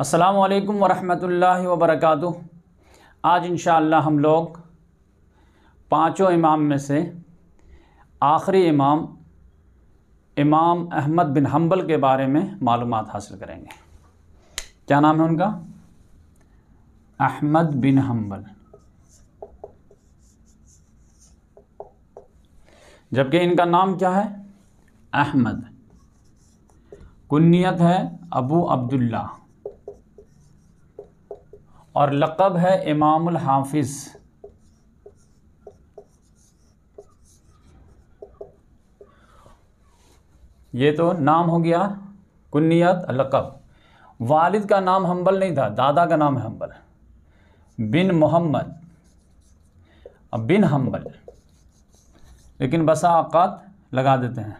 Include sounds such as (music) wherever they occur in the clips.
असलकम वरहमल वबरक आज इन हम लोग पाँचों इमाम में से आखिरी इमाम इमाम अहमद बिन हम्बल के बारे में मालूम हासिल करेंगे क्या नाम है उनका अहमद बिन हम्बल जबकि इनका नाम क्या है अहमद कुन्नीत है अबू अब्दुल्ला और लक़ब है इमामुल हाफिज़ ये तो नाम हो गया कुन्नीत लक़ब वालिद का नाम हम्बल नहीं था दादा का नाम है Hanbal bin Muhammad bin Hanbal लेकिन बसा औकात लगा देते हैं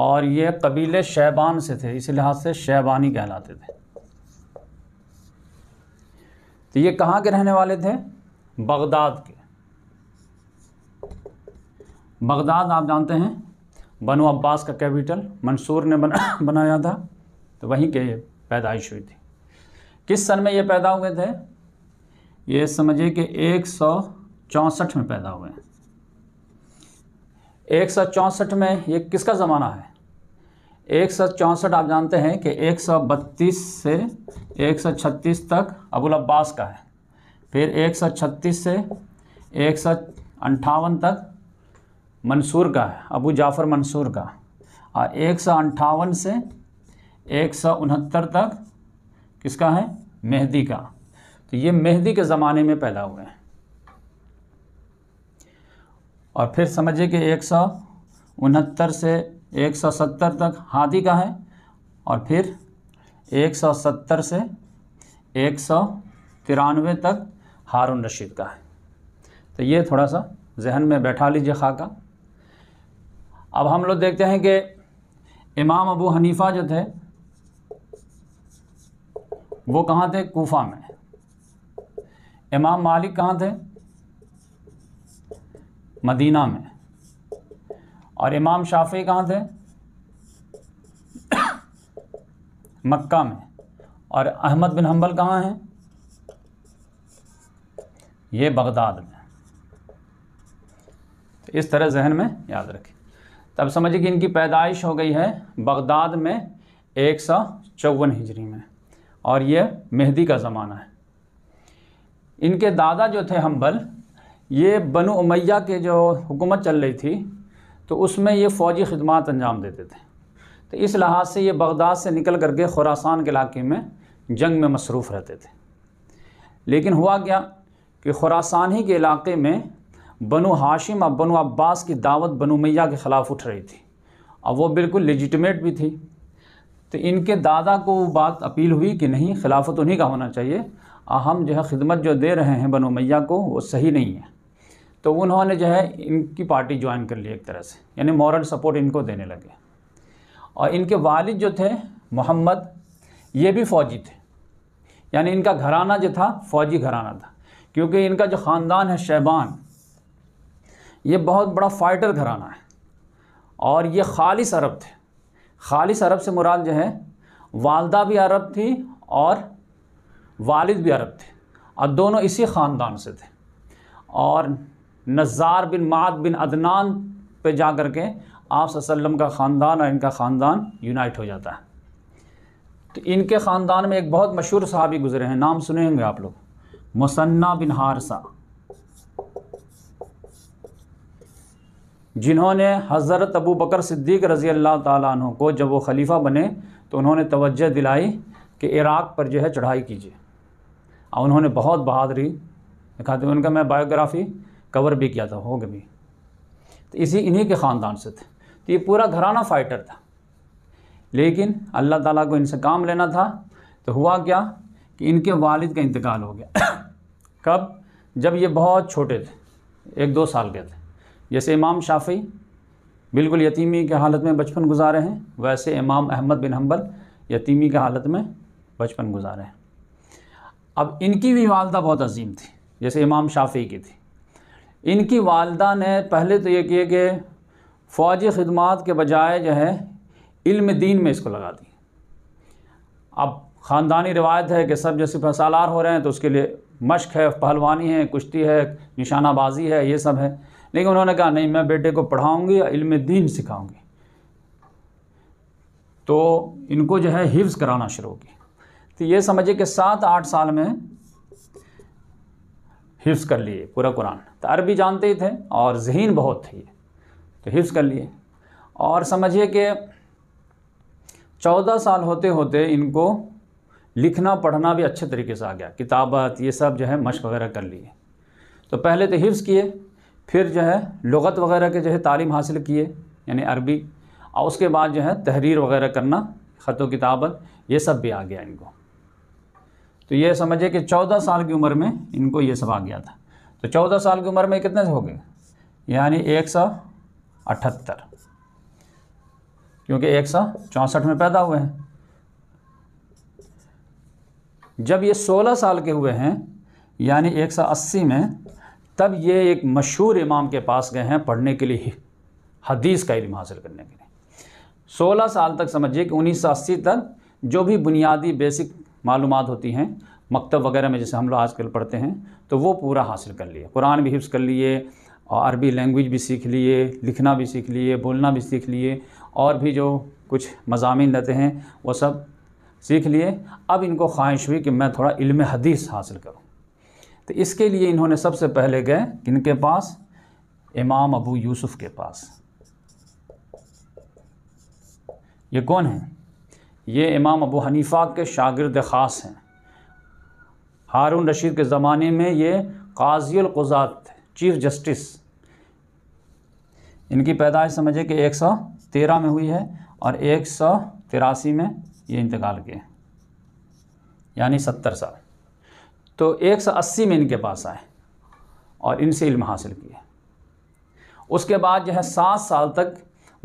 और ये कबीले शैबान से थे इस लिहाज से शैबानी कहलाते थे तो ये कहाँ के रहने वाले थे बगदाद के बगदाद आप जानते हैं बनो अब्बास का कैपिटल मंसूर ने बना (coughs) बनाया था तो वहीं के पैदाइश हुई थी किस सन में ये पैदा हुए थे ये समझिए कि एक सौ चौंसठ में पैदा हुए हैं एक सौ चौंसठ में ये किसका ज़माना है एक सौ चौंसठ आप जानते हैं कि एक सौ बत्तीस से एक सौ छत्तीस तक अबुल अब्बास का है फिर एक सौ छत्तीस से एक सौ तक मंसूर का है अबू जाफ़र मंसूर का और एक सौ अंठावन से एक सौ उनहत्तर तक किसका है मेहदी का तो ये मेहदी के ज़माने में पैदा हुए हैं और फिर समझिए कि एक सौ उनहत्तर से एक सौ सत्तर तक हाथी का है और फिर एक सौ सत्तर से एक सौ तिरानवे तक हारून रशीद का है तो ये थोड़ा सा जहन में बैठा लीजिए खाका अब हम लोग देखते हैं कि इमाम अबू हनीफ़ा जो थे वो कहाँ थे कोफा में इमाम मालिक कहाँ थे मदीना में और इमाम शाफी कहाँ थे मक्का में और अहमद बिन हम्बल कहाँ हैं ये बगदाद में इस तरह जहन में याद रखें तब समझिए कि इनकी पैदाइश हो गई है बगदाद में एक सौ चौवन हिजरी में और ये मेहदी का ज़माना है इनके दादा जो थे हम्बल ये बनु उमैया के जो हुकूमत चल रही थी तो उसमें ये फ़ौजी खदमात अंजाम देते थे तो इस लिहाज से ये बगदाद से निकल करके खुरासान के इलाके में जंग में मसरूफ़ रहते थे लेकिन हुआ क्या कि खुरासान ही के इलाके में बनु हाशिम और बनु अब्बास की दावत बनु मैया के ख़िलाफ़ उठ रही थी और वो बिल्कुल लजिटमेट भी थी तो इनके दादा को वो बात अपील हुई कि नहीं खिलाफत उन्हीं का होना चाहिए और हम जो है ख़िदमत जो दे रहे हैं बनु मैया को वो सही नहीं है तो उन्होंने जो है इनकी पार्टी ज्वाइन कर ली एक तरह से यानी मॉरल सपोर्ट इनको देने लगे और इनके वालिद जो थे मोहम्मद ये भी फ़ौजी थे यानी इनका घराना जो था फ़ौजी घराना था क्योंकि इनका जो ख़ानदान है शैबान ये बहुत बड़ा फ़ाइटर घराना है और ये खालिस अरब थे खालिस अरब से मुराद जो है वालदा भी अरब थी और वालिद भी अरब थे और दोनों इसी ख़ानदान से थे और नज़ार बिन माद बिन अदनान पर जा कर के आप का ख़ानदान और इनका ख़ानदान यूनाइट हो जाता है तो इनके ख़ानदान में एक बहुत मशहूर साहबी गुजरे हैं नाम सुने होंगे आप लोग मुसन्ना बिन हारसा जिन्होंने हज़रत अबू बकर सिद्दीक रज़ी अल्लाह तु को जब वो खलीफा बने तो उन्होंने तोज्जह दिलाई कि इराक़ पर जो है चढ़ाई कीजिए और उन्होंने बहुत बहादुरी दिखाते उनका मैं बायोग्राफ़ी कवर भी किया था होंगे भी तो इसी इन्हीं के ख़ानदान से थे तो ये पूरा घराना फाइटर था लेकिन अल्लाह ताला को इनसे काम लेना था तो हुआ क्या कि इनके वालिद का इंतकाल हो गया (coughs) कब जब ये बहुत छोटे थे एक दो साल के थे जैसे इमाम शाफी बिल्कुल यतीमी के हालत में बचपन गुजारे हैं वैसे इमाम अहमद बिन हम्बल यतीमी के हालत में बचपन गुजारे हैं अब इनकी भी वालदा बहुत अजीम थी जैसे इमाम शाफी की थी इनकी वालदा ने पहले तो ये किए कि फ़ौजी ख़दमात के बजाय जो है इल्म दीन में इसको लगा दी अब ख़ानदानी रिवायत है कि सब जैसे फैसालार हो रहे हैं तो उसके लिए मश्क है पहलवानी है कुश्ती है निशानाबाजी है ये सब है लेकिन उन्होंने कहा नहीं मैं बेटे को पढ़ाऊँगी इल्म दीन सिखाऊँगी तो इनको जो है हिफ्ज़ कराना शुरू की तो ये समझिए कि सात आठ साल में हिफ्स कर लिए पूरा कुरान तो अरबी जानते ही थे और जहन बहुत थी तो हिफ्स कर लिए और समझिए कि चौदह साल होते होते इनको लिखना पढ़ना भी अच्छे तरीके से आ गया किताबत ये सब जो है मश्क वगैरह कर लिए तो पहले तो हिफ्स किए फिर जो है लगत वगैरह के जो है तालीम हासिल किए यानी अरबी और उसके बाद जो है तहरीर वगैरह करना ख़त किताबत ये सब भी आ गया इनको तो ये समझिए कि चौदह साल की उम्र में इनको ये सब आ गया था तो चौदह साल की उम्र में कितने हो गए यानी एक सौ अठहत्तर क्योंकि एक सौ चौंसठ में पैदा हुए हैं जब ये सोलह साल के हुए हैं यानी एक सौ अस्सी में तब ये एक मशहूर इमाम के पास गए हैं पढ़ने के लिए हदीस का इलम हासिल करने के लिए सोलह साल तक समझिए कि उन्नीस सौ अस्सी तक जो भी बुनियादी बेसिक मालूम होती हैं मकतब वगैरह में जैसे हम लोग आजकल पढ़ते हैं तो वो पूरा हासिल कर लिए कुरान भी हिफ्स कर लिए और अरबी लैंग्वेज भी सीख लिए लिखना भी सीख लिए बोलना भी सीख लिए और भी जो कुछ मजामी रहते हैं वो सब सीख लिए अब इनको ख्वाहिश हुई कि मैं थोड़ा इल्म हदीस हासिल करूँ तो इसके लिए इन्होंने सबसे पहले गए किन के पास इमाम अबू यूसुफ़ के पास ये कौन है ये इमाम अबू हनीफ़ा के शागिर्द ख़ास हैं हारून रशीद के ज़माने में ये काजियल कुजात थे चीफ़ जस्टिस इनकी पैदाइश समझे कि एक सौ तेरह में हुई है और एक सौ तिरासी में ये इंतकाल किए यानी सत्तर साल तो एक सौ अस्सी में इनके पास आए और इनसे इल्म हासिल किए उसके बाद जो है सात साल तक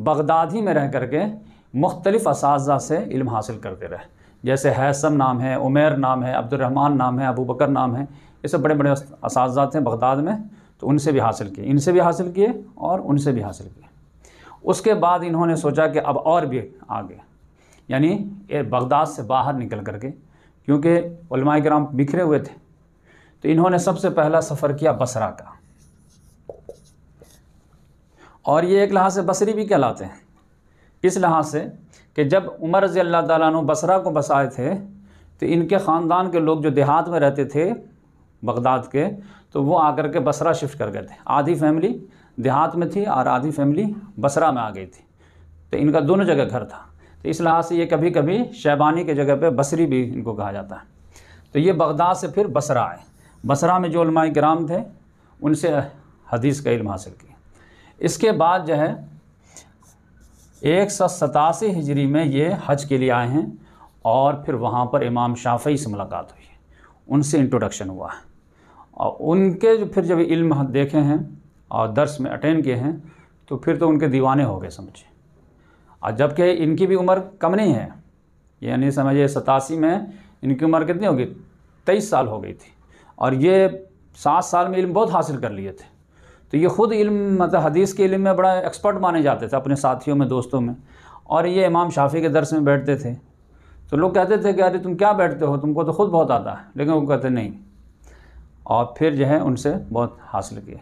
बगदाद ही में रह कर के मुख्तलिफ़ से इल्म हासिल करते रहे जैसे हैसम नाम है उमेर नाम है अब्दुलरहमान नाम है अबू बकर नाम है ये सब बड़े बड़े इस हैं बगदाद में तो उनसे भी हासिल किए इनसे भी हासिल किए और उनसे भी हासिल किए उसके बाद इन्होंने सोचा कि अब और भी आगे यानी बगदाद से बाहर निकल करके क्योंकि कराम बिखरे हुए थे तो इन्होंने सबसे पहला सफ़र किया बसरा का और ये एक लिहाज से बसरी भी कहलाते हैं इस लिहाज से कि जब उमर रज़ी अल्लाह तु बसरा को बसाए थे तो इनके ख़ानदान के लोग जो देहात में रहते थे बगदाद के तो वो आकर के बसरा शिफ्ट कर गए थे आधी फैमिली देहात में थी और आधी फैमिली बसरा में आ गई थी तो इनका दोनों जगह घर था तो इस लिहाज से ये कभी कभी शैबानी के जगह पे बसरी भी इनको कहा जाता है तो ये बगदाद से फिर बसरा आए बसरा में जो उलमाए कराम थे उनसे हदीस का इल्म हासिल किया इसके बाद जो है एक सौ सतासी हिजरी में ये हज के लिए आए हैं और फिर वहाँ पर इमाम शाफई से मुलाकात हुई उनसे इंट्रोडक्शन हुआ है और उनके जो फिर जब इल्म देखे हैं और दर्स में अटेंड किए हैं तो फिर तो उनके दीवाने हो गए समझिए और जबकि इनकी भी उम्र कम नहीं है यानी समझिए सतासी में इनकी उम्र कितनी होगी तेईस साल हो गई थी और ये सात साल में इल्म बहुत हासिल कर लिए थे तो ये ख़ुद इल्म मतलब हदीस के इल्म में बड़ा एक्सपर्ट माने जाते थे अपने साथियों में दोस्तों में और ये इमाम शाफी के दर्स में बैठते थे तो लोग कहते थे कि अरे तुम क्या बैठते हो तुमको तो खुद बहुत आता है लेकिन वो कहते नहीं और फिर जो है उनसे बहुत हासिल किए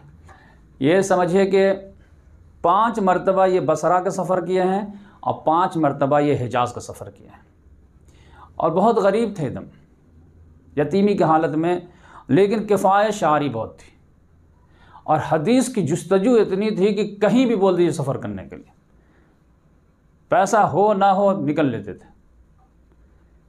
ये समझिए कि पाँच मरतबा ये बसरा का सफ़र किए हैं और पाँच मरतबा ये हिजाज़ का सफ़र किए हैं और बहुत गरीब थे एकदम यतीमी की हालत में लेकिन किफ़ाय शारी बहुत थी और हदीस की जस्तजू इतनी थी कि कहीं भी बोल दीजिए सफ़र करने के लिए पैसा हो ना हो निकल लेते थे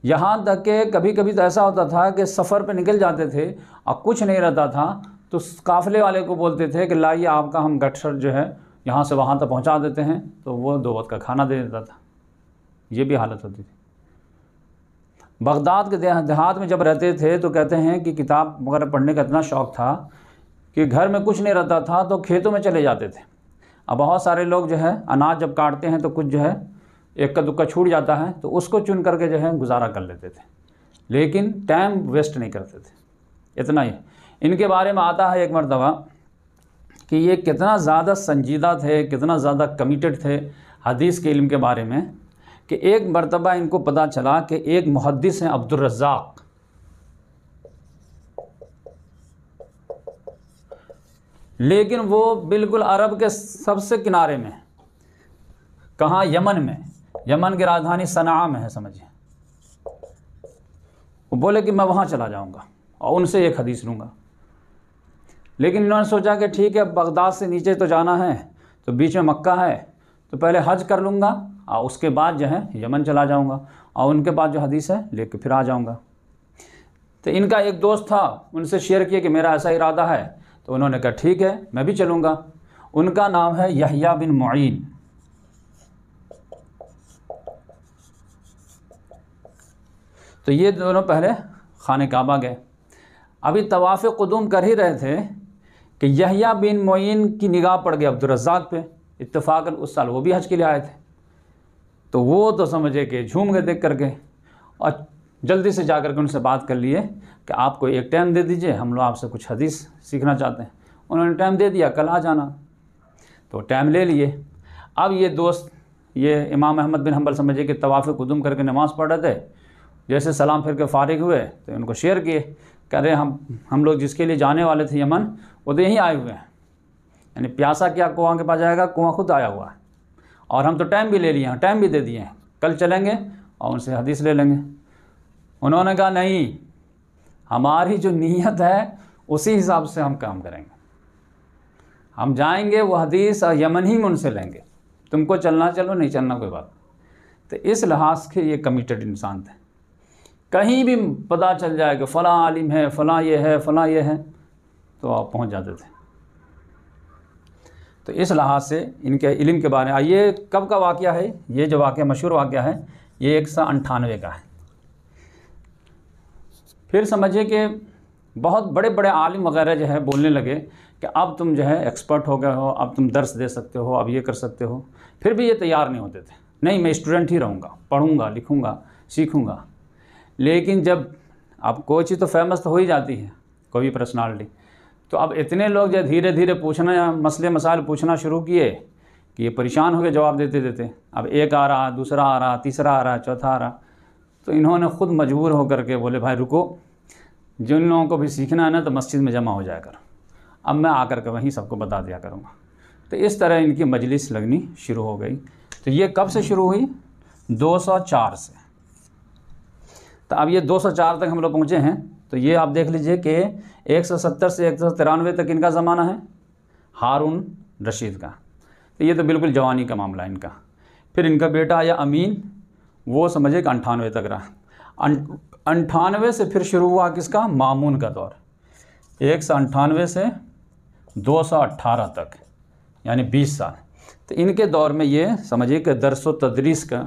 यहाँ तक के कभी कभी तो ऐसा होता था कि सफ़र पे निकल जाते थे और कुछ नहीं रहता था तो काफ़िले वाले को बोलते थे कि लाइए आपका हम गठसर जो है यहाँ से वहाँ तक पहुँचा देते हैं तो वो दो वक्त का खाना दे देता था ये भी हालत होती थी बगदाद के देहात में जब रहते थे तो कहते हैं कि किताब वगैरह पढ़ने का इतना शौक़ था कि घर में कुछ नहीं रहता था तो खेतों में चले जाते थे अब बहुत सारे लोग जो है अनाज जब काटते हैं तो कुछ जो है इक्का दुक्का छूट जाता है तो उसको चुन करके जो है गुजारा कर लेते थे लेकिन टाइम वेस्ट नहीं करते थे इतना ही इनके बारे में आता है एक मरतबा कि ये कितना ज़्यादा संजीदा थे कितना ज़्यादा कमिटेड थे हदीस के इल्म के बारे में कि एक मरतबा इनको पता चला कि एक मुहदस हैं अब्दुलरज़ाक लेकिन वो बिल्कुल अरब के सबसे किनारे में है कहाँ यमन में यमन की राजधानी सना में है समझिए वो बोले कि मैं वहाँ चला जाऊँगा और उनसे एक हदीस लूँगा लेकिन इन्होंने सोचा कि ठीक है बगदाद से नीचे तो जाना है तो बीच में मक्का है तो पहले हज कर लूँगा और उसके बाद जो है यमन चला जाऊँगा और उनके बाद जो हदीस है ले कर फिर आ जाऊँगा तो इनका एक दोस्त था उनसे शेयर किया कि मेरा ऐसा इरादा है तो उन्होंने कहा ठीक है मैं भी चलूँगा उनका नाम है यहिया बिन मुइन तो ये दोनों पहले खान काबा गए अभी तवाफ़ कदूम कर ही रहे थे कि यहिया बिन मोइन की निगाह पड़ गई अब्दुलरजाक पे इत्तफाक़न उस साल वो भी हज के लिए आए थे तो वो तो समझे कि झूम गए देख करके और जल्दी से जा कर के उनसे बात कर लिए कि आपको एक टाइम दे दीजिए हम लोग आपसे कुछ हदीस सीखना चाहते हैं उन्होंने टाइम दे दिया कल आ जाना तो टाइम ले लिए अब ये दोस्त ये इमाम अहमद बिन हम्बल समझे कि तवाफ़ कुदुम करके नमाज़ पढ़ रहे थे जैसे सलाम फिर के फारिग हुए तो इनको शेयर किए कह रहे हम हम लोग जिसके लिए जाने वाले थे यमन वो तो यहीं आए हुए हैं यानी प्यासा क्या कुआं के पास जाएगा कुआं खुद आया हुआ है और हम तो टाइम भी ले लिए हैं टाइम भी दे दिए हैं कल चलेंगे और उनसे हदीस ले लेंगे उन्होंने कहा नहीं हमारी जो नीयत है उसी हिसाब से हम काम करेंगे हम जाएंगे वो हदीस और यमन ही में उनसे लेंगे तुमको चलना चलो नहीं चलना कोई बात तो इस लिहाज के ये कमिटेड इंसान थे कहीं भी पता चल जाए कि फ़लाँ आलिम है फ़लाँ ये है फ़लाँ ये है तो आप पहुंच जाते थे तो इस लिहाज से इनके इलम के बारे में आइए कब का वाक़ है ये जो वाक़ मशहूर वाक़ है ये एक सौ अंठानवे का है फिर समझिए कि बहुत बड़े बड़े आलिम वगैरह जो है बोलने लगे कि अब तुम जो है एक्सपर्ट हो गए हो अब तुम दर्स दे सकते हो अब ये कर सकते हो फिर भी ये तैयार नहीं होते थे नहीं मैं स्टूडेंट ही रहूँगा पढ़ूँगा लिखूँगा सीखूँगा लेकिन जब अब कोई चीज़ तो फेमस तो हो ही जाती है कोई भी पर्सनालिटी तो अब इतने लोग जो धीरे धीरे पूछना या मसले मसाइल पूछना शुरू किए कि ये परेशान होकर जवाब देते देते अब एक आ रहा दूसरा आ रहा तीसरा आ रहा चौथा आ रहा तो इन्होंने ख़ुद मजबूर होकर के बोले भाई रुको जिन लोगों को भी सीखना है ना तो मस्जिद में जमा हो जाया करो अब मैं आकर के वहीं सबको बता दिया करूँगा तो इस तरह इनकी मजलिस लगनी शुरू हो गई तो ये कब से शुरू हुई 204 से तो अब ये 204 तक हम लोग पहुँचे हैं तो ये आप देख लीजिए कि 170 से एक तक इनका ज़माना है हारून रशीद का तो ये तो बिल्कुल जवानी का मामला है इनका फिर इनका बेटा आया अमीन वो समझिए कि अंठानवे तक रहा अं, अंठानवे से फिर शुरू हुआ किसका मामून का दौर एक सौ अंठानवे से दो सौ अट्ठारह तक यानी बीस साल तो इनके दौर में ये समझिए कि दरस व तदरीस का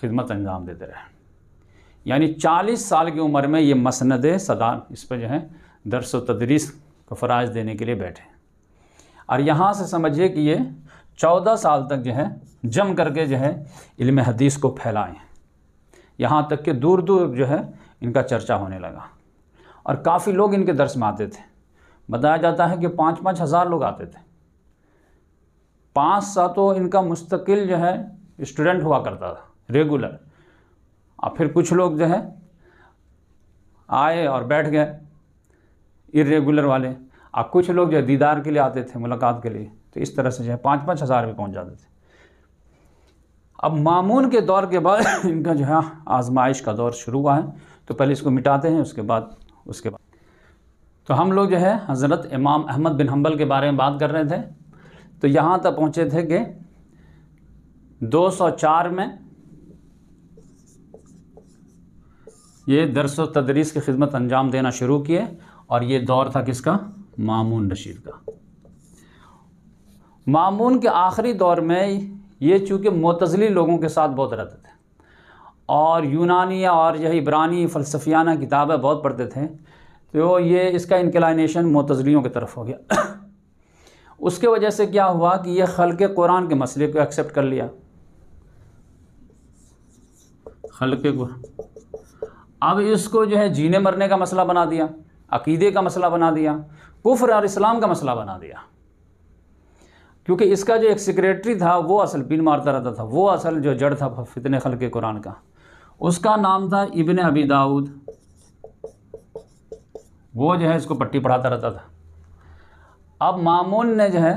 खिदमत अंजाम देते रहे यानी चालीस साल की उम्र में ये मसंद सदा इस पर जो है दरस व तदरीस को फ़राज देने के लिए बैठे और यहाँ से समझिए कि ये चौदह साल तक जो है जम करके जो है इल्म हदीस को फैलाएं यहाँ तक कि दूर दूर जो है इनका चर्चा होने लगा और काफ़ी लोग इनके दर्स में आते थे बताया जाता है कि पाँच पाँच हज़ार लोग आते थे पाँच सा तो इनका मुस्तकिल जो है स्टूडेंट हुआ करता था रेगुलर और फिर कुछ लोग जो है आए और बैठ गए इरेगुलर वाले और कुछ लोग जो दीदार के लिए आते थे मुलाकात के लिए तो इस तरह से जो है पाँच पाँच हज़ार भी पहुँच जाते थे अब मामून के दौर के बाद (laughs) इनका जो है आजमाइश का दौर शुरू हुआ है तो पहले इसको मिटाते हैं उसके बाद उसके बाद तो हम लोग जो है हज़रत इमाम अहमद बिन हम्बल के बारे में बात कर रहे थे तो यहाँ तक पहुँचे थे कि 204 में ये दरस तदरीस की खिदमत अंजाम देना शुरू किए और ये दौर था किसका मामून रशीद का मामून के आखिरी दौर में ये चूँकि मतजली लोगों के साथ बहुत रहते थे और यूनानी और यह इब्रानी फ़लसफियाना किताबें बहुत पढ़ते थे तो ये इसका इंक्लाइनेशन मतजलियों की तरफ हो गया (coughs) उसके वजह से क्या हुआ कि ये खल के कुरान के मसले को एक्सेप्ट कर लिया खल के अब इसको जो है जीने मरने का मसला बना दिया अकीदे का मसला बना दिया कुफर और इस्लाम का मसला बना दिया क्योंकि इसका जो एक सेक्रेटरी था वो असल पिन मारता रहता था वो असल जो जड़ था फितन खल के कुरान का उसका नाम था इबन अबी दाऊद वो जो है इसको पट्टी पढ़ाता रहता था अब मामून ने जो है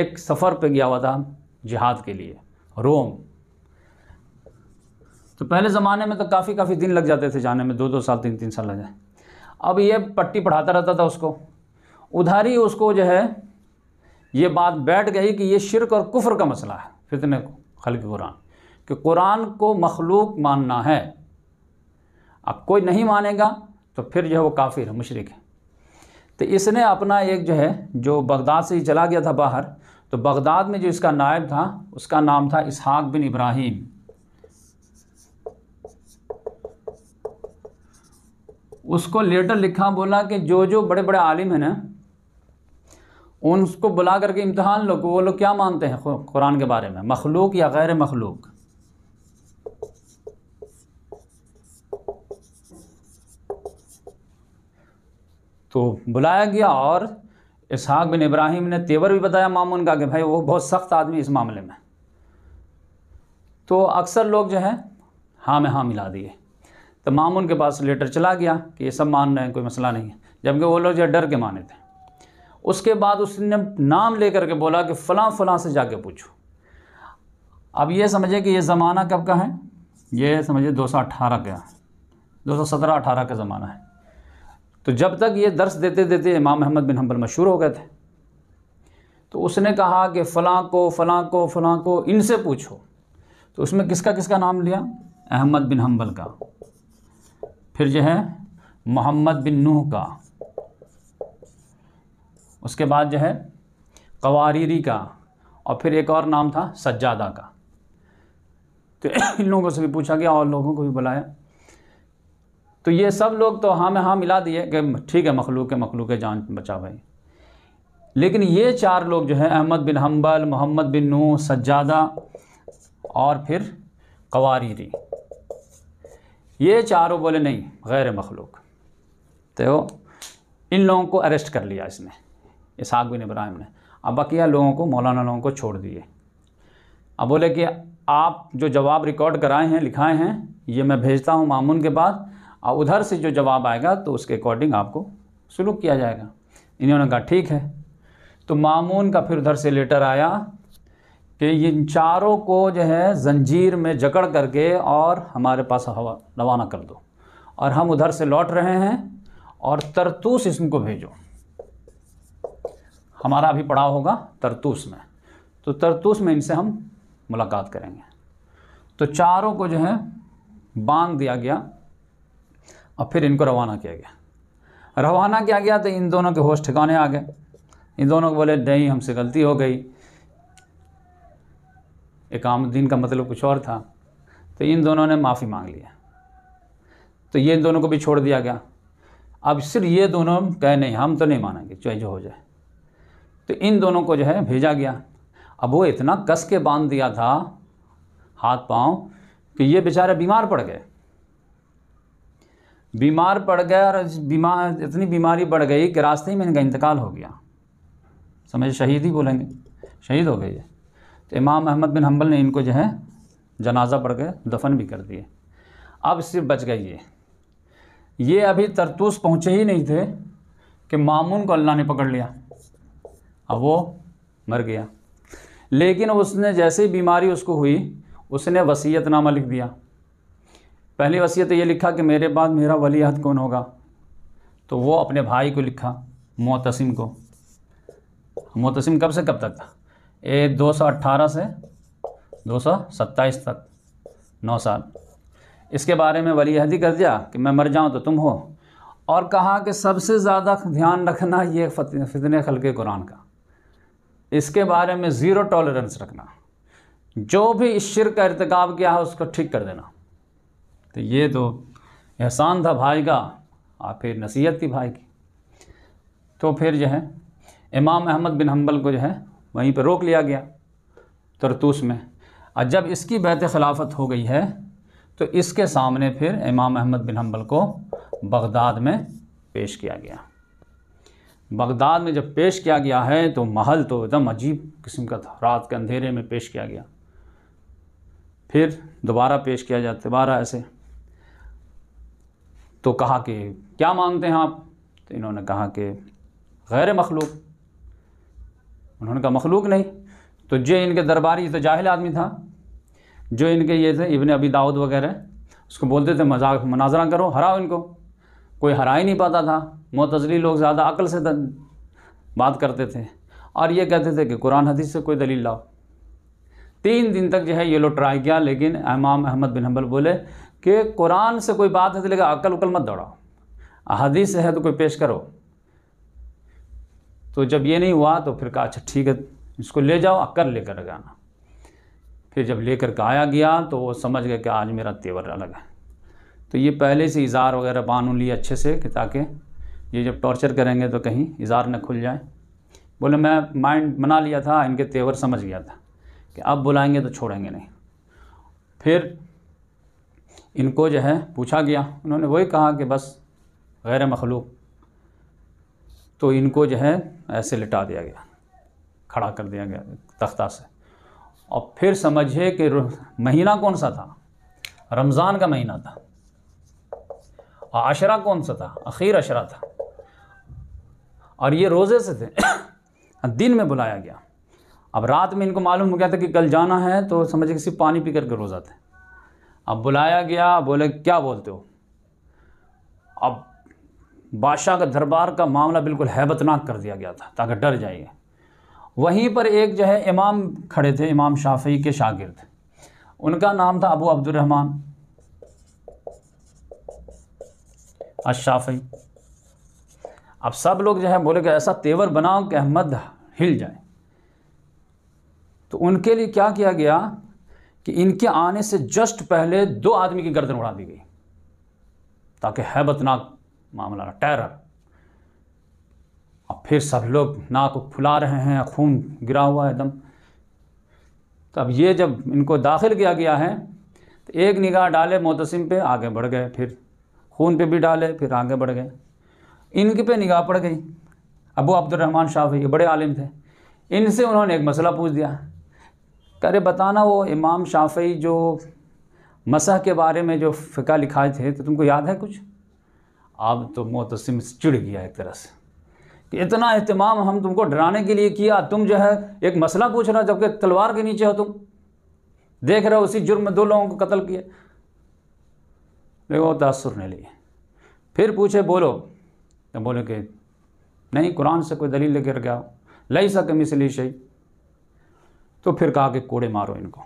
एक सफ़र पे गया हुआ था जिहाद के लिए रोम तो पहले ज़माने में तो काफ़ी काफ़ी दिन लग जाते थे जाने में दो दो साल तीन तीन साल लग जाए अब ये पट्टी पढ़ाता रहता था उसको उधारी उसको जो है ये बात बैठ गई कि ये शिरक और कुफ्र का मसला है फितने को खल कुरान कि कुरान को मखलूक मानना है अब कोई नहीं मानेगा तो फिर जो है वो काफिर है मशरक है तो इसने अपना एक जो है जो बगदाद से ही चला गया था बाहर तो बगदाद में जो इसका नायब था उसका नाम था इसहाक बिन इब्राहिम उसको लेटर लिखा बोला कि जो जो बड़े बड़े आलिम हैं ना उनको बुला करके इम्तहान लो वो लोग क्या मानते हैं कुरान के बारे में मखलूक या गैर मखलूक तो बुलाया गया और इसहाक बिन इब्राहिम ने तेवर भी बताया मामून का कि भाई वो बहुत सख्त आदमी इस मामले में तो अक्सर लोग जो है हाँ में हाँ मिला दिए तो मामून के पास लेटर चला गया कि ये सब मान रहे हैं कोई मसला नहीं है जबकि वो लोग जो डर के माने थे उसके बाद उसने नाम लेकर के बोला कि फ़लाँ फ़लाँ से जाके पूछो अब ये समझे कि ये ज़माना कब का है ये समझिए दो सौ का है दो सौ सत्रह अठारह का ज़माना है तो जब तक ये दर्श देते देते इमाम अहमद बिन हम्बल मशहूर हो गए थे तो उसने कहा कि फ़लाँ को फ़लाँ को फ़लाँ को इनसे पूछो तो उसमें किसका किसका नाम लिया अहमद बिन हम्बल का फिर जो है मोहम्मद बिन नूह का उसके बाद जो है कवारीरी का और फिर एक और नाम था सज्जादा का तो (coughs) इन लोगों से भी पूछा गया और लोगों को भी बुलाया तो ये सब लोग तो हाँ में हाँ मिला दिए कि ठीक है मखलूक मखलूक जान बचा भाई लेकिन ये चार लोग जो है Ahmad bin Hanbal Muhammad bin नू सज्जादा और फिर कवारीरी ये चारों बोले नहीं गैर मखलूक तो इन लोगों को अरेस्ट कर लिया इसने इसहाक बिन इब्राहिम ने अब बकिया लोगों को मौलाना लोगों को छोड़ दिए अब बोले कि आप जो जवाब रिकॉर्ड कराए हैं लिखाए हैं ये मैं भेजता हूँ मामून के बाद और उधर से जो जवाब आएगा तो उसके अकॉर्डिंग आपको सुलूक किया जाएगा इन्होंने कहा ठीक है तो मामून का फिर उधर से लेटर आया कि इन चारों को जो है जंजीर में जकड़ करके और हमारे पास रवाना कर दो और हम उधर से लौट रहे हैं और तरतूस इसको भेजो हमारा अभी पड़ाव होगा तरतूस में तो तरतूस में इनसे हम मुलाकात करेंगे तो चारों को जो है बांध दिया गया और फिर इनको रवाना किया गया रवाना किया गया तो इन दोनों के होश ठिकाने आ गए इन दोनों को बोले नहीं हमसे गलती हो गई एक एकामुद्दीन का मतलब कुछ और था तो इन दोनों ने माफ़ी मांग लिया तो ये इन दोनों को भी छोड़ दिया गया अब सिर्फ ये दोनों कहे नहीं हम तो नहीं मानेंगे चाहे जो हो जाए तो इन दोनों को जो है भेजा गया अब वो इतना कस के बांध दिया था हाथ पांव कि ये बेचारे बीमार पड़ गए बीमार पड़ गए और बीमार इतनी बीमारी बढ़ गई कि रास्ते ही में इनका इंतकाल हो गया समझ शहीद ही बोलेंगे शहीद हो गए तो इमाम अहमद बिन हम्बल ने इनको जो है जनाजा पढ़ के दफन भी कर दिए अब सिर्फ बच गए ये ये अभी तरतूस पहुँचे ही नहीं थे कि मामून को अल्लाह ने पकड़ लिया अब वो मर गया लेकिन उसने जैसे ही बीमारी उसको हुई उसने वसीयतनामा लिख दिया पहली वसीयत ये लिखा कि मेरे बाद मेरा वलीहद कौन होगा तो वो अपने भाई को लिखा मोतसिम को मोतसिम कब से कब तक था ए दो सौ अट्ठारह से दो सौ सत्ताईस तक नौ साल इसके बारे में ही कर दिया कि मैं मर जाऊँ तो तुम हो और कहा कि सबसे ज़्यादा ध्यान रखना ये फितने खल के कुरान का इसके बारे में ज़ीरो टॉलरेंस रखना जो भी इस शिर का इरतकब किया है उसको ठीक कर देना तो ये तो एहसान था भाई का और फिर नसीहत थी भाई की तो फिर जो है इमाम अहमद बिन हम्बल को जो है वहीं पर रोक लिया गया तरतूस में और जब इसकी बहत खिलाफत हो गई है तो इसके सामने फिर इमाम अहमद बिन हम्बल को बगदाद में पेश किया गया बगदाद में जब पेश किया गया है तो महल तो एकदम अजीब किस्म का था रात के अंधेरे में पेश किया गया फिर दोबारा पेश किया जाता दोबारा ऐसे तो कहा कि क्या मांगते हैं आप तो इन्होंने कहा कि गैर मखलूक उन्होंने कहा मखलूक नहीं तो जो इनके दरबारी तो जाहिल आदमी था जो इनके ये थे इबन अबी दाऊद वगैरह उसको बोलते थे मजाक मनाजरा करो हराओ इनको कोई हरा ही नहीं पाता था मतजली लोग ज़्यादा अकल से बात करते थे और ये कहते थे कि कुरान हदीस से कोई दलील लाओ तीन दिन तक जो है ये लोग ट्राई किया लेकिन इमाम अहमद बिन हम्बल बोले कि कुरान से कोई बात है तो लेकिन अकल उकल मत दौड़ाओ हदीस है तो कोई पेश करो तो जब ये नहीं हुआ तो फिर कहा अच्छा ठीक है इसको ले जाओ अक्कर लेकर आना फिर जब लेकर के आया गया तो वो समझ गया कि आज मेरा तेवर अलग है तो ये पहले से इज़ार वगैरह बांध लिए अच्छे से कि ताकि ये जब टॉर्चर करेंगे तो कहीं इज़ार न खुल जाए बोले मैं माइंड बना लिया था इनके तेवर समझ गया था कि अब बुलाएंगे तो छोड़ेंगे नहीं फिर इनको जो है पूछा गया उन्होंने वही कहा कि बस गैर मखलूक तो इनको जो है ऐसे लिटा दिया गया खड़ा कर दिया गया तख्ता से और फिर समझिए कि महीना कौन सा था रमज़ान का महीना था आशरा कौन सा था अखीर अशरा था और ये रोज़े से थे (coughs) दिन में बुलाया गया अब रात में इनको मालूम हो गया था कि कल जाना है तो समझे किसी सिर्फ पानी पी करके रोज़ा थे अब बुलाया गया बोले क्या बोलते हो अब बादशाह का दरबार का मामला बिल्कुल हैबतनाक कर दिया गया था ताकि डर जाइए वहीं पर एक जो है इमाम खड़े थे इमाम शाफी के शागिर्द उनका नाम था अबू अब्दुलरहमान अशाफ़ी अब सब लोग जो है बोले कि ऐसा तेवर बनाओ कि अहमद हिल जाए तो उनके लिए क्या किया गया कि इनके आने से जस्ट पहले दो आदमी की गर्दन उड़ा दी गई ताकि हैबतनाक मामला टैरर अब फिर सब लोग नाक फुला रहे हैं खून गिरा हुआ है एकदम तो अब ये जब इनको दाखिल किया गया है तो एक निगाह डाले मोतसिम पे आगे बढ़ गए फिर खून पे भी डाले फिर आगे बढ़ गए इनके पे निगाह पड़ गई अबू अब्दुलरहमान शाह ये बड़े आलिम थे इनसे उन्होंने एक मसला पूछ दिया अरे बताना वो इमाम शाफी जो मसह के बारे में जो फ़िका लिखाए थे तो तुमको याद है कुछ अब तो मोतसम चिड़ गया एक तरह से कि इतना अहतमाम हम तुमको डराने के लिए किया तुम जो है एक मसला पूछ रहे हो जबकि तलवार के नीचे हो तुम देख रहे हो उसी जुर्म में दो लोगों को कत्ल किया देखो तासुर ने लिए फिर पूछे बोलो तो बोले कि नहीं कुरान से कोई दलील लेकर गया आओ लई सके मिसली शही तो फिर कहा कि कोड़े मारो इनको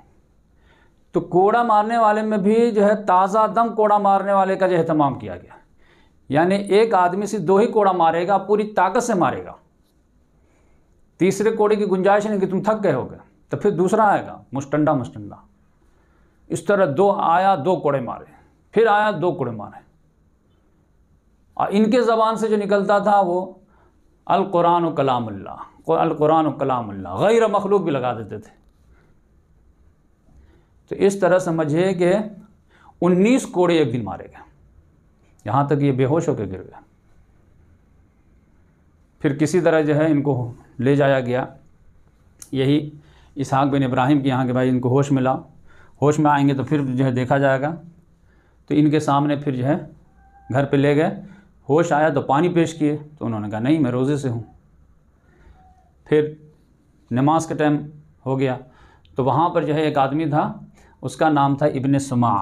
तो कोड़ा मारने वाले में भी जो है ताज़ा दम कोड़ा मारने वाले का जो अहतमाम किया गया यानी एक आदमी से दो ही कोड़ा मारेगा पूरी ताकत से मारेगा तीसरे कोड़े की गुंजाइश नहीं कि तुम थक गए गए तो फिर दूसरा आएगा मुस्टंडा मुस्टंडा इस तरह दो आया दो कोड़े मारे फिर आया दो कुड़मान है और इनके ज़बान से जो निकलता था वो अलकुरान कलामुल्ला अलकुरान कलामुल्ला गैर मखलूक भी लगा देते थे तो इस तरह समझिए कि 19 कोड़े एक दिन मारे गए यहाँ तक ये बेहोश होकर गिर गए फिर किसी तरह जो है इनको ले जाया गया यही इसहाक बिन इब्राहिम के यहाँ के भाई इनको होश मिला होश में आएंगे तो फिर जो है देखा जाएगा तो इनके सामने फिर जो है घर पे ले गए होश आया तो पानी पेश किए तो उन्होंने कहा नहीं मैं रोज़े से हूँ फिर नमाज का टाइम हो गया तो वहाँ पर जो है एक आदमी था उसका नाम था इबन समा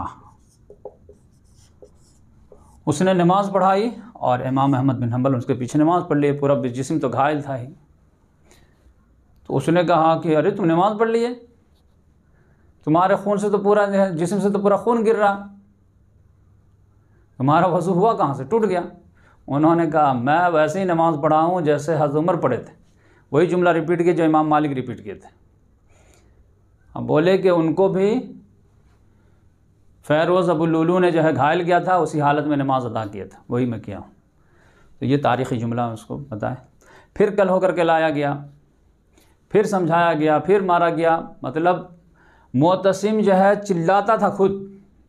उसने नमाज़ पढ़ाई और इमाम अहमद बिन हम्बल उसके पीछे नमाज़ पढ़ ली पूरा जिसम तो घायल था ही तो उसने कहा कि अरे तुम नमाज़ पढ़ लिए तुम्हारे खून से तो पूरा जिसम से तो पूरा खून गिर रहा तुम्हारा वजू हुआ कहाँ से टूट गया उन्होंने कहा मैं वैसे ही नमाज़ पढ़ा हूँ जैसे हज़ उमर पढ़े थे वही जुमला रिपीट किए जो इमाम मालिक रिपीट किए थे अब बोले कि उनको भी फ़ैरोज़ अबुलू ने जो है घायल किया था उसी हालत में नमाज़ अदा किया था वही मैं किया हूँ तो ये तारीख़ी जुमला उसको बताए फिर कल होकर के लाया गया फिर समझाया गया फिर मारा गया मतलब मोतसिम जो है चिल्लाता था खुद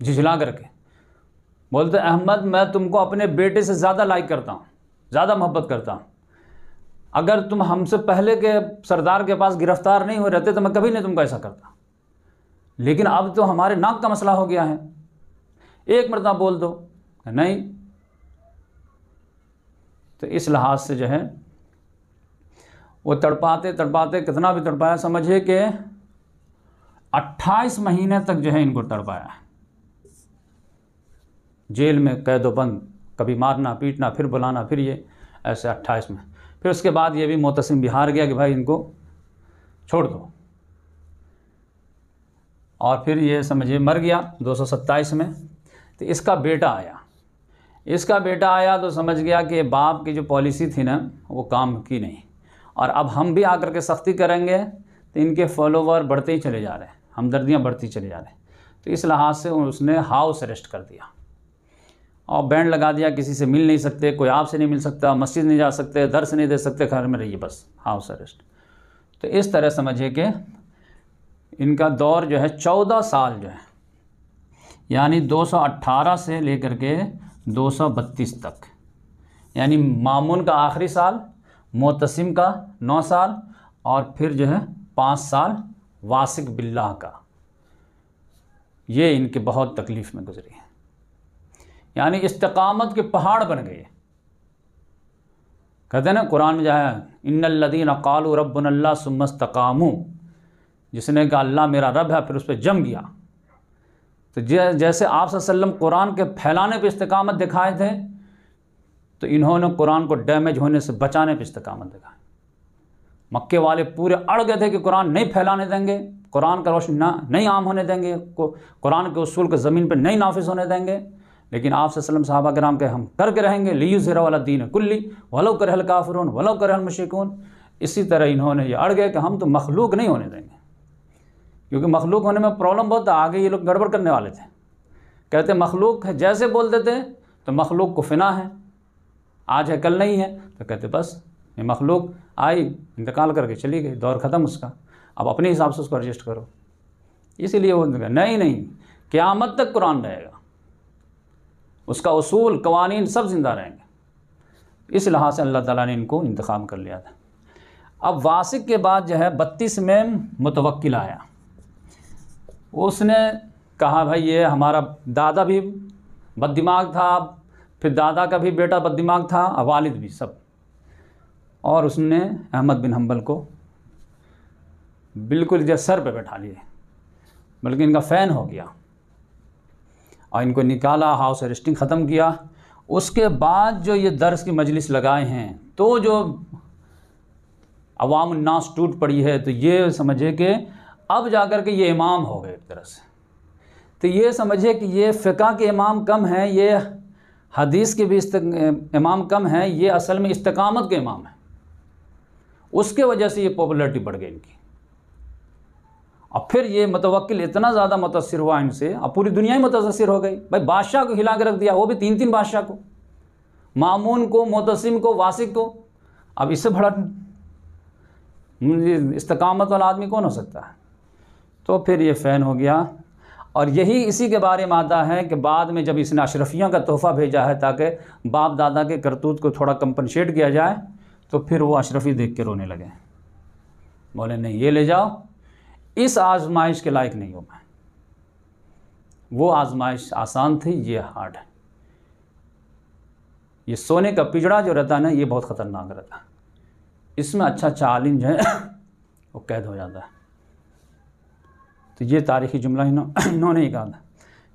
झिझला करके बोलते अहमद मैं तुमको अपने बेटे से ज़्यादा लाइक करता हूँ ज़्यादा मोहब्बत करता हूँ अगर तुम हमसे पहले के सरदार के पास गिरफ्तार नहीं हो रहते तो मैं कभी नहीं तुमको ऐसा करता लेकिन अब तो हमारे नाक का मसला हो गया है एक मरतबा बोल दो नहीं तो इस लिहाज से जो है वो तड़पाते तड़पाते कितना भी तड़पाया समझिए कि 28 महीने तक जो है इनको तड़पाया है जेल में कैदो बंद कभी मारना पीटना फिर बुलाना फिर ये ऐसे अट्ठाईस में फिर उसके बाद ये भी मोतसिम बिहार गया कि भाई इनको छोड़ दो और फिर ये समझिए मर गया 227 में तो इसका बेटा आया इसका बेटा आया तो समझ गया कि बाप की जो पॉलिसी थी ना वो काम की नहीं और अब हम भी आकर के सख्ती करेंगे तो इनके फॉलोवर बढ़ते ही चले जा रहे हैं हमदर्दियाँ बढ़ती चले जा रहे हैं तो इस लिहाज से उसने हाउस अरेस्ट कर दिया और बैंड लगा दिया किसी से मिल नहीं सकते कोई आपसे नहीं मिल सकता मस्जिद नहीं जा सकते दर्श नहीं दे सकते घर में रहिए बस हाउस अरेस्ट तो इस तरह समझिए कि इनका दौर जो है चौदह साल जो है यानी 218 से लेकर के 232 तक यानी मामून का आखिरी साल मोतसिम का नौ साल और फिर जो है पाँच साल वासिक बिल्ला का ये इनके बहुत तकलीफ़ में गुजरी है यानी इस्तकामत के पहाड़ बन गए कहते हैं ना कुरान में इन लदीन अकाल रब्बनल्ला सुमस्तकामू जिसने कहा अल्लाह मेरा रब है फिर उस पर जम गया तो जैसे आप कुरान के फैलाने पर इस्तकामत दिखाए थे तो इन्होंने कुरान को डैमेज होने से बचाने पर इस्तकामत दिखाई मक्के वाले पूरे अड़ गए थे कि कुरान नहीं फैलाने देंगे कुरान का रोशन ना नहीं आम होने देंगे कुरान के असूल को ज़मीन पर नहीं नाफिज होने देंगे लेकिन आप वसलम साहबा कराम के हम करके रहेंगे लियु ज़रा वाला दीन कुल्ली वलो करहल काफरून वलो करहल मशिकून इसी तरह इन्होंने ये अड़ गए कि हम तो मखलूक नहीं होने देंगे क्योंकि मखलूक होने में प्रॉब्लम बहुत आगे ये लोग गड़बड़ करने वाले थे कहते मखलूक है जैसे बोल देते तो मखलूक को फिना है आज है कल नहीं है तो कहते बस ये मखलूक आई इंतकाल करके चली गई दौर ख़त्म उसका अब अपने हिसाब से उसको एडजस्ट करो इसीलिए वो नहीं नहीं क़्यामत तक कुरान रहेगा उसका असूल कवानीन सब ज़िंदा रहेंगे इस लिहाज से अल्लाह ताला ने इनको इंतखाम कर लिया था अब वासिक के बाद जो है बत्तीस में मुतवक्ल आया उसने कहा भाई ये हमारा दादा भी बददिमाग था फिर दादा का भी बेटा बददिमाग था और वालिद भी सब और उसने अहमद बिन हम्बल को बिल्कुल जो सर पर बैठा लिए बल्कि इनका फ़ैन हो गया और इनको निकाला हाउस अरेस्टिंग ख़त्म किया उसके बाद जो ये दर्ज की मजलिस लगाए हैं तो जो अवाम नास टूट पड़ी है तो ये समझे कि अब जाकर के ये इमाम हो गए एक तरह से तो ये समझे कि ये फ़िका के इमाम कम हैं ये हदीस के भी इमाम कम हैं ये असल में इस्तकामत के इमाम हैं उसके वजह से ये पॉपुलरिटी बढ़ गई इनकी अब फिर ये मतवक्ल इतना ज़्यादा मुतासर हुआ इनसे अब पूरी दुनिया ही मुतासर हो गई भाई बादशाह को हिला के रख दिया वो भी तीन तीन बादशाह को मामून को मोतसिम को वासिक को अब इससे भड़क इस्तकामत वाला आदमी कौन हो सकता है तो फिर ये फ़ैन हो गया और यही इसी के बारे में आता है कि बाद में जब इसने अशरफियों का तोहफ़ा भेजा है ताकि बाप दादा के करतूत को थोड़ा कंपनसेट किया जाए तो फिर वो अशरफी देख के रोने लगे बोले नहीं ये ले जाओ इस आजमाइश के लायक नहीं हूँ मैं वो आजमाइश आसान थी ये हार्ड है ये सोने का पिजड़ा जो रहता है ना ये बहुत ख़तरनाक रहता है इसमें अच्छा चालिम जो है (coughs) वो कैद हो जाता है तो ये तारीखी जुमला (coughs) इन्होंने ही कहा था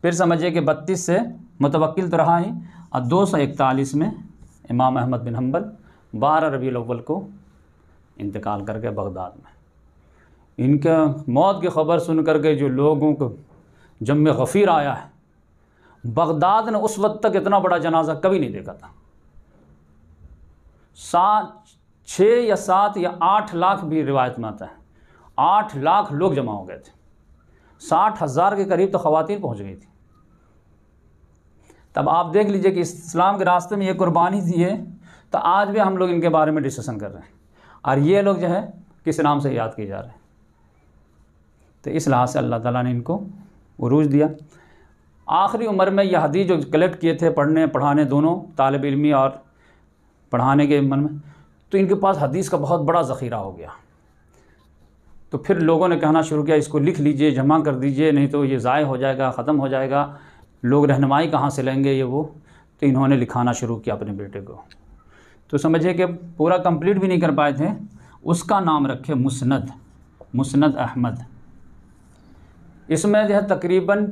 फिर समझिए कि बत्तीस से मुतवक्ल तो रहा ही और दो सौ इकतालीस में इमाम अहमद बिन हम्बल बारह रबी अव्वल को इंतकाल करके बगदाद में इनका मौत की खबर सुन कर के जो लोगों को जम गफ़ीर आया है बगदाद ने उस वक्त तक इतना बड़ा जनाजा कभी नहीं देखा था सात छः या सात या आठ लाख भी रिवायत में आता है आठ लाख लोग जमा हो गए थे साठ हज़ार के करीब तो ख़वान पहुँच गई थी तब आप देख लीजिए कि इस्लाम के रास्ते में ये कुर्बानी दी है तो आज भी हम लोग इनके बारे में डिस्कशन कर रहे हैं और ये लोग जो है किस नाम से याद किए जा रहे हैं तो इस लिहाज से अल्लाह ताला ने इनको उरूज दिया आखिरी उम्र में यह हदीस जो कलेक्ट किए थे पढ़ने पढ़ाने दोनों तालब इलमी और पढ़ाने के मन में तो इनके पास हदीस का बहुत बड़ा ज़ख़ीरा हो गया तो फिर लोगों ने कहना शुरू किया इसको लिख लीजिए जमा कर दीजिए नहीं तो ये ज़ाय हो जाएगा ख़त्म हो जाएगा लोग रहनमाई कहाँ से लेंगे ये वो तो इन्होंने लिखाना शुरू किया अपने बेटे को तो समझिए कि पूरा कंप्लीट भी नहीं कर पाए थे उसका नाम रखे मुसनद मुसनद अहमद इसमें जो है तकरीबन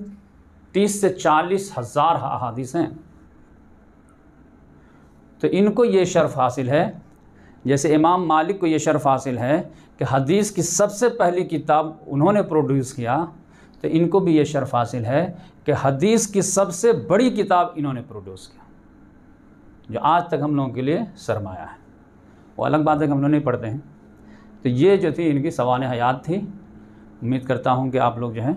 तीस से चालीस हज़ार अहादीस हैं तो इनको ये शर्फ हासिल है जैसे इमाम मालिक को ये शर्फ हासिल है कि हदीस की सबसे पहली किताब उन्होंने प्रोड्यूस किया तो इनको भी ये शर्फ हासिल है कि हदीस की सबसे बड़ी किताब इन्होंने प्रोड्यूस किया जो आज तक हम लोगों के लिए सरमाया है वो अलग बात है कि हम लोग नहीं पढ़ते हैं तो ये जो थी इनकी सवाल हयात थी उम्मीद करता हूँ कि आप लोग जो है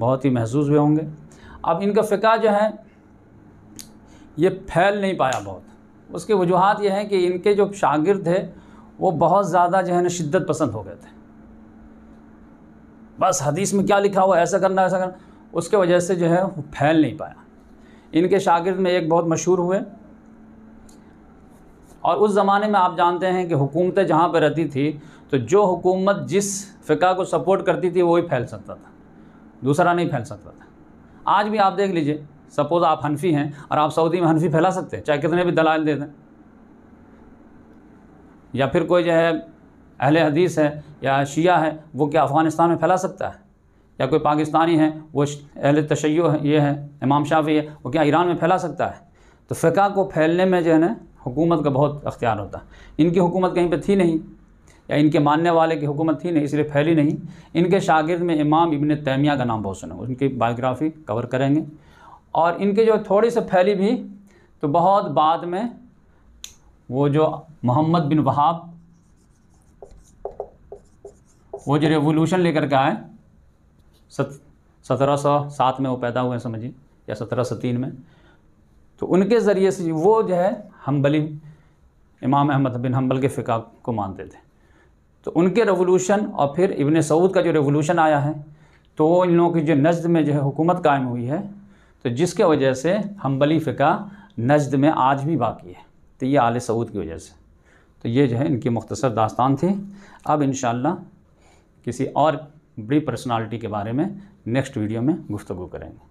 बहुत ही महसूस हुए होंगे अब इनका फ़िका जो है ये फैल नहीं पाया बहुत उसकी वजूहत यह है कि इनके जो शागिर्द थे वो बहुत ज़्यादा जो है ना शिद्दत पसंद हो गए थे बस हदीस में क्या लिखा हुआ ऐसा करना ऐसा करना उसके वजह से जो है वो फैल नहीं पाया इनके शागिर्द में एक बहुत मशहूर हुए और उस ज़माने में आप जानते हैं कि हुकूमतें जहाँ पर रहती थी तो जो हुकूमत जिस फ़िका को सपोर्ट करती थी वही फैल सकता था दूसरा नहीं फैल सकता था आज भी आप देख लीजिए सपोज़ आप हनफी हैं और आप सऊदी में हनफी फैला सकते हैं चाहे कितने भी दलाल दे दें या फिर कोई जो है अहल हदीस है या शिया है वो क्या अफ़गानिस्तान में फैला सकता है या कोई पाकिस्तानी है वो अहले तशैय है ये है इमाम शाफी है वो क्या ईरान में फैला सकता है तो फ़िका को फैलने में जो है ना हुकूमत का बहुत अख्तियार होता है इनकी हुकूमत कहीं पर थी नहीं या इनके मानने वाले की हुकूमत थी नहीं इसलिए फैली नहीं इनके शागिर्द में इमाम इबन तैमिया का नाम बहुत सुना उनकी बायोग्राफी कवर करेंगे और इनके जो थोड़ी सी फैली भी तो बहुत बाद में वो जो मोहम्मद बिन वहाब वो जो रेवोल्यूशन लेकर के आए सत्रह सौ सात में वो पैदा हुए समझिए या सत्रह सौ तीन में तो उनके ज़रिए से वो जो है हम्बली इमाम अहमद बिन हम्बल के फ़िका को मानते थे तो उनके रेवोल्यूशन और फिर इबन सऊद का जो रेवोल्यूशन आया है तो इन लोगों की जो नजद में जो है हुकूमत कायम हुई है तो जिसके वजह से हम्बली फ़िका नजद में आज भी बाकी है तो ये आल सऊद की वजह से तो ये जो है इनकी मुख्तसर दास्तान थी अब इन किसी और बड़ी पर्सनालिटी के बारे में नेक्स्ट वीडियो में गुफ्तु करेंगे